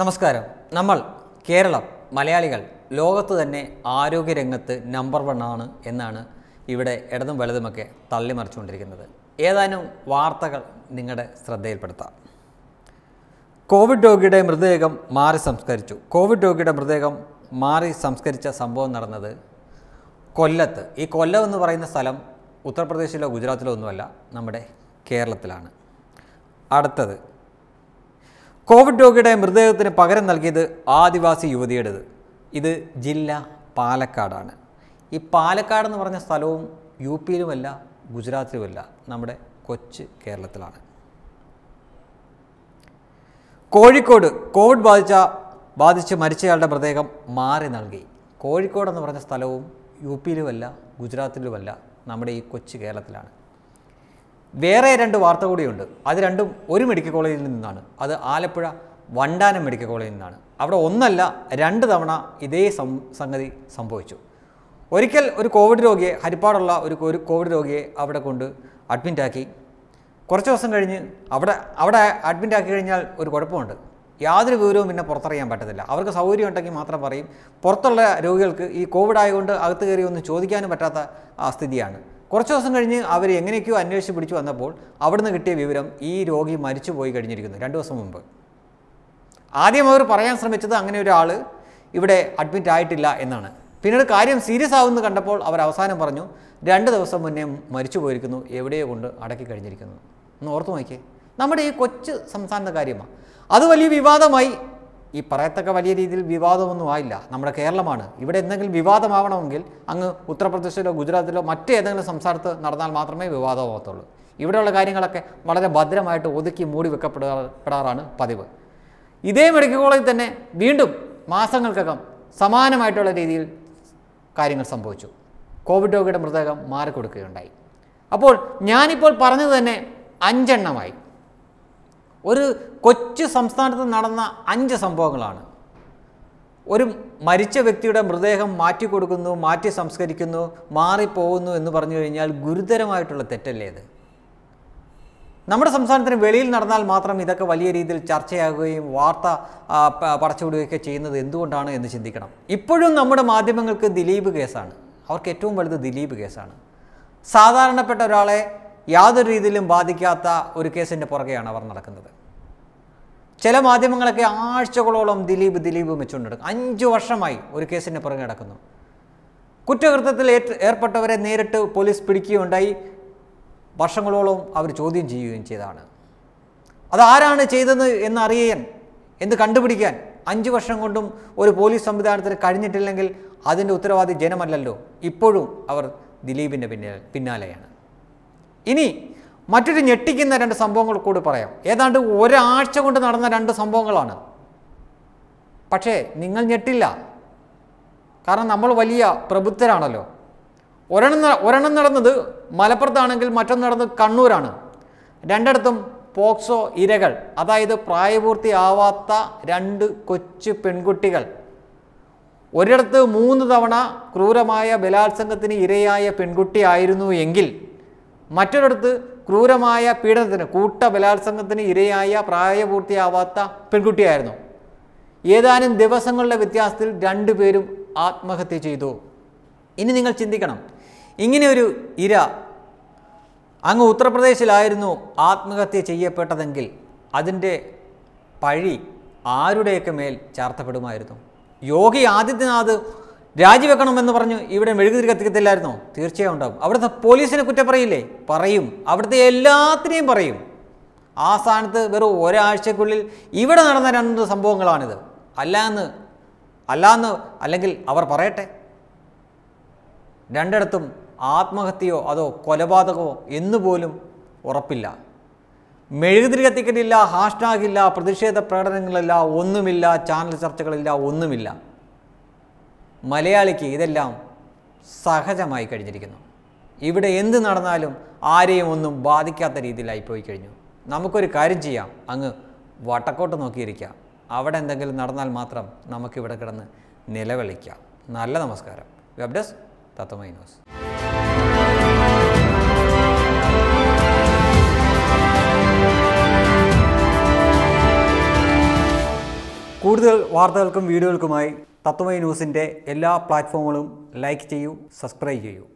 നമസ്കാരം നമ്മൾ കേരളം മലയാളികൾ ലോകത്ത് തന്നെ ആരോഗ്യരംഗത്ത് നമ്പർ വൺ ആണ് എന്നാണ് ഇവിടെ ഇടതും വലതുമൊക്കെ തള്ളിമറിച്ചുകൊണ്ടിരിക്കുന്നത് ഏതാനും വാർത്തകൾ നിങ്ങളുടെ ശ്രദ്ധയിൽപ്പെടുത്താം കോവിഡ് രോഗിയുടെ മൃതദേഹം മാറി സംസ്കരിച്ചു കോവിഡ് രോഗിയുടെ മൃതദേഹം മാറി സംസ്കരിച്ച സംഭവം നടന്നത് കൊല്ലത്ത് ഈ കൊല്ലം എന്ന് പറയുന്ന സ്ഥലം ഉത്തർപ്രദേശിലോ ഗുജറാത്തിലോ ഒന്നുമല്ല നമ്മുടെ കേരളത്തിലാണ് അടുത്തത് കോവിഡ് രോഗിയുടെ മൃതദേഹത്തിന് പകരം നൽകിയത് ആദിവാസി യുവതിയുടേത് ഇത് ജില്ല പാലക്കാടാണ് ഈ പാലക്കാട് എന്ന് പറഞ്ഞ സ്ഥലവും യു പിയിലുമല്ല ഗുജറാത്തിലുമല്ല നമ്മുടെ കൊച്ച് കേരളത്തിലാണ് കോഴിക്കോട് കോവിഡ് ബാധിച്ച ബാധിച്ച് മരിച്ചയാളുടെ മൃതദേഹം മാറി നൽകി കോഴിക്കോട് എന്ന് പറഞ്ഞ സ്ഥലവും യു പിയിലുമല്ല ഗുജറാത്തിലുമല്ല നമ്മുടെ ഈ കൊച്ചു കേരളത്തിലാണ് വേറെ രണ്ട് വാർത്ത കൂടിയുണ്ട് അത് രണ്ടും ഒരു മെഡിക്കൽ കോളേജിൽ നിന്നാണ് അത് ആലപ്പുഴ വണ്ടാനം മെഡിക്കൽ കോളേജിൽ നിന്നാണ് അവിടെ ഒന്നല്ല രണ്ട് തവണ ഇതേ സംഗതി സംഭവിച്ചു ഒരിക്കൽ ഒരു കോവിഡ് രോഗിയെ ഹരിപ്പാടുള്ള ഒരു കോവിഡ് രോഗിയെ അവിടെ കൊണ്ട് അഡ്മിറ്റാക്കി കുറച്ച് ദിവസം കഴിഞ്ഞ് അവിടെ അവിടെ അഡ്മിറ്റാക്കി കഴിഞ്ഞാൽ ഒരു കുഴപ്പമുണ്ട് യാതൊരു വിവരവും പിന്നെ പുറത്തറിയാൻ പറ്റത്തില്ല അവർക്ക് സൗകര്യം ഉണ്ടെങ്കിൽ മാത്രം പറയും പുറത്തുള്ള രോഗികൾക്ക് ഈ കോവിഡ് ആയതുകൊണ്ട് അകത്ത് കയറി ഒന്നും ചോദിക്കാനും പറ്റാത്ത ആ സ്ഥിതിയാണ് കുറച്ച് ദിവസം കഴിഞ്ഞ് അവർ എങ്ങനെയൊക്കെയോ അന്വേഷിച്ച് പിടിച്ചു വന്നപ്പോൾ അവിടുന്ന് കിട്ടിയ വിവരം ഈ രോഗി മരിച്ചു പോയി കഴിഞ്ഞിരിക്കുന്നു രണ്ട് ദിവസം മുമ്പ് ആദ്യം അവർ പറയാൻ ശ്രമിച്ചത് അങ്ങനെ ഒരാൾ ഇവിടെ അഡ്മിറ്റ് ആയിട്ടില്ല എന്നാണ് പിന്നീട് കാര്യം സീരിയസ് ആവുമെന്ന് കണ്ടപ്പോൾ അവർ അവസാനം പറഞ്ഞു രണ്ട് ദിവസം മുന്നേ മരിച്ചു പോയിരിക്കുന്നു എവിടെയോ കൊണ്ട് അടക്കി കഴിഞ്ഞിരിക്കുന്നു ഒന്ന് ഓർത്തു നോക്കിയേ നമ്മുടെ ഈ കൊച്ചു സംസ്ഥാനത്തെ കാര്യമാണ് അത് വലിയ വിവാദമായി ഈ പറയത്തക്ക വലിയ രീതിയിൽ വിവാദമൊന്നും ആയില്ല നമ്മുടെ കേരളമാണ് ഇവിടെ എന്തെങ്കിലും വിവാദമാവണമെങ്കിൽ അങ്ങ് ഉത്തർപ്രദേശിലോ ഗുജറാത്തിലോ മറ്റേതെങ്കിലും സംസ്ഥാനത്ത് നടന്നാൽ മാത്രമേ വിവാദമാകത്തുള്ളൂ ഇവിടെയുള്ള കാര്യങ്ങളൊക്കെ വളരെ ഭദ്രമായിട്ട് ഒതുക്കി മൂടി വെക്കപ്പെടാറാണ് പതിവ് ഇതേ മെഡിക്കൽ കോളേജിൽ തന്നെ വീണ്ടും മാസങ്ങൾക്കകം സമാനമായിട്ടുള്ള രീതിയിൽ കാര്യങ്ങൾ സംഭവിച്ചു കോവിഡ് രോഗിയുടെ മൃതദേഹം മാറിക്കൊടുക്കുകയുണ്ടായി അപ്പോൾ ഞാനിപ്പോൾ പറഞ്ഞത് തന്നെ അഞ്ചെണ്ണമായി ഒരു കൊച്ചു സംസ്ഥാനത്ത് നടന്ന അഞ്ച് സംഭവങ്ങളാണ് ഒരു മരിച്ച വ്യക്തിയുടെ മൃതദേഹം മാറ്റി കൊടുക്കുന്നു മാറ്റി സംസ്കരിക്കുന്നു മാറിപ്പോകുന്നു എന്ന് പറഞ്ഞു കഴിഞ്ഞാൽ ഗുരുതരമായിട്ടുള്ള തെറ്റല്ലേ അത് നമ്മുടെ സംസ്ഥാനത്തിന് വെളിയിൽ നടന്നാൽ മാത്രം ഇതൊക്കെ വലിയ രീതിയിൽ ചർച്ചയാകുകയും വാർത്ത പടച്ചുവിടുകയൊക്കെ ചെയ്യുന്നത് എന്തുകൊണ്ടാണ് എന്ന് ചിന്തിക്കണം ഇപ്പോഴും നമ്മുടെ മാധ്യമങ്ങൾക്ക് ദിലീപ് കേസാണ് അവർക്ക് ഏറ്റവും വലുത് ദിലീപ് കേസാണ് സാധാരണപ്പെട്ട ഒരാളെ യാതൊരു രീതിയിലും ബാധിക്കാത്ത ഒരു കേസിൻ്റെ പുറകെയാണ് അവർ നടക്കുന്നത് ചില മാധ്യമങ്ങളൊക്കെ ആഴ്ചകളോളം ദിലീപ് ദിലീപ് വെച്ചുകൊണ്ടിടും അഞ്ച് വർഷമായി ഒരു കേസിൻ്റെ പുറകെ നടക്കുന്നു കുറ്റകൃത്യത്തിൽ ഏർപ്പെട്ടവരെ നേരിട്ട് പോലീസ് പിടിക്കുകയുണ്ടായി വർഷങ്ങളോളം അവർ ചോദ്യം ചെയ്യുകയും ചെയ്തതാണ് അതാരാണ് ചെയ്തത് എന്നറിയാൻ എന്ന് കണ്ടുപിടിക്കാൻ അഞ്ച് വർഷം കൊണ്ടും ഒരു പോലീസ് സംവിധാനത്തിന് കഴിഞ്ഞിട്ടില്ലെങ്കിൽ അതിൻ്റെ ഉത്തരവാദി ജനമല്ലല്ലോ ഇപ്പോഴും അവർ ദിലീപിൻ്റെ പിന്നാലെ പിന്നാലെയാണ് ഇനി മറ്റൊരു ഞെട്ടിക്കുന്ന രണ്ട് സംഭവങ്ങൾ കൂടി പറയാം ഏതാണ്ട് ഒരാഴ്ച കൊണ്ട് നടന്ന രണ്ട് സംഭവങ്ങളാണ് പക്ഷേ നിങ്ങൾ ഞെട്ടില്ല കാരണം നമ്മൾ വലിയ പ്രബുദ്ധരാണല്ലോ ഒരെണ്ണം ഒരെണ്ണം നടന്നത് മലപ്പുറത്താണെങ്കിൽ മറ്റൊന്ന് നടന്നത് കണ്ണൂരാണ് രണ്ടിടത്തും പോക്സോ ഇരകൾ അതായത് പ്രായപൂർത്തിയാവാത്ത രണ്ട് കൊച്ചു പെൺകുട്ടികൾ ഒരിടത്ത് മൂന്ന് തവണ ക്രൂരമായ ബലാത്സംഗത്തിന് ഇരയായ പെൺകുട്ടിയായിരുന്നു എങ്കിൽ മറ്റൊരിടത്ത് ക്രൂരമായ പീഡനത്തിന് കൂട്ട ബലാത്സംഗത്തിന് ഇരയായ പ്രായപൂർത്തിയാവാത്ത പെൺകുട്ടിയായിരുന്നു ഏതാനും ദിവസങ്ങളുടെ വ്യത്യാസത്തിൽ രണ്ടുപേരും ആത്മഹത്യ ചെയ്തു ഇനി നിങ്ങൾ ചിന്തിക്കണം ഇങ്ങനെയൊരു ഇര അങ്ങ് ഉത്തർപ്രദേശിലായിരുന്നു ആത്മഹത്യ ചെയ്യപ്പെട്ടതെങ്കിൽ അതിൻ്റെ പഴി ആരുടെയൊക്കെ മേൽ ചാർത്തപ്പെടുമായിരുന്നു യോഗി ആദിത്യനാഥ് രാജിവെക്കണമെന്ന് പറഞ്ഞു ഇവിടെ മെഴുകുതിരി കത്തിക്കത്തില്ലായിരുന്നോ തീർച്ചയായും ഉണ്ടാകും അവിടുത്തെ പോലീസിനെ കുറ്റം പറയില്ലേ പറയും അവിടുത്തെ എല്ലാത്തിനെയും പറയും ആ സ്ഥാനത്ത് വെറും ഒരാഴ്ചക്കുള്ളിൽ ഇവിടെ നടന്ന രണ്ട് സംഭവങ്ങളാണിത് അല്ലാന്ന് അല്ലാന്ന് അല്ലെങ്കിൽ അവർ പറയട്ടെ രണ്ടിടത്തും ആത്മഹത്യയോ അതോ കൊലപാതകമോ എന്നുപോലും ഉറപ്പില്ല മെഴുകുതിരി കത്തിക്കലില്ല ഹാഷ്ടാഗില്ല പ്രതിഷേധ പ്രകടനങ്ങളില്ല ഒന്നുമില്ല ചാനൽ ചർച്ചകളില്ല ഒന്നുമില്ല മലയാളിക്ക് ഇതെല്ലാം സഹജമായി കഴിഞ്ഞിരിക്കുന്നു ഇവിടെ എന്ത് നടന്നാലും ആരെയും ഒന്നും ബാധിക്കാത്ത രീതിയിലായി പോയി കഴിഞ്ഞു നമുക്കൊരു കാര്യം ചെയ്യാം അങ്ങ് വട്ടക്കോട്ട് നോക്കിയിരിക്കാം അവിടെ എന്തെങ്കിലും നടന്നാൽ മാത്രം നമുക്കിവിടെ കിടന്ന് നിലവിളിക്കാം നല്ല നമസ്കാരം വെബ് ഡെസ്ക് തത്വമൈ ന്യൂസ് കൂടുതൽ വാർത്തകൾക്കും തത്വമയ ന്യൂസിൻ്റെ എല്ലാ പ്ലാറ്റ്ഫോമുകളും ലൈക്ക് ചെയ്യൂ സബ്സ്ക്രൈബ് ചെയ്യൂ